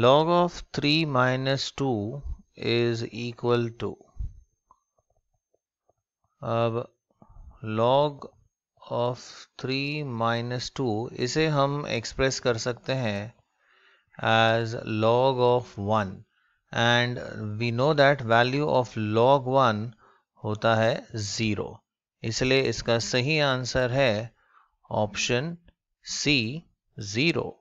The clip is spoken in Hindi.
log of 3 minus 2 is equal to अब log of 3 minus 2 इसे हम express कर सकते हैं as log of 1 and we know that value of log 1 होता है 0 इसलिए इसका सही आंसर है option C 0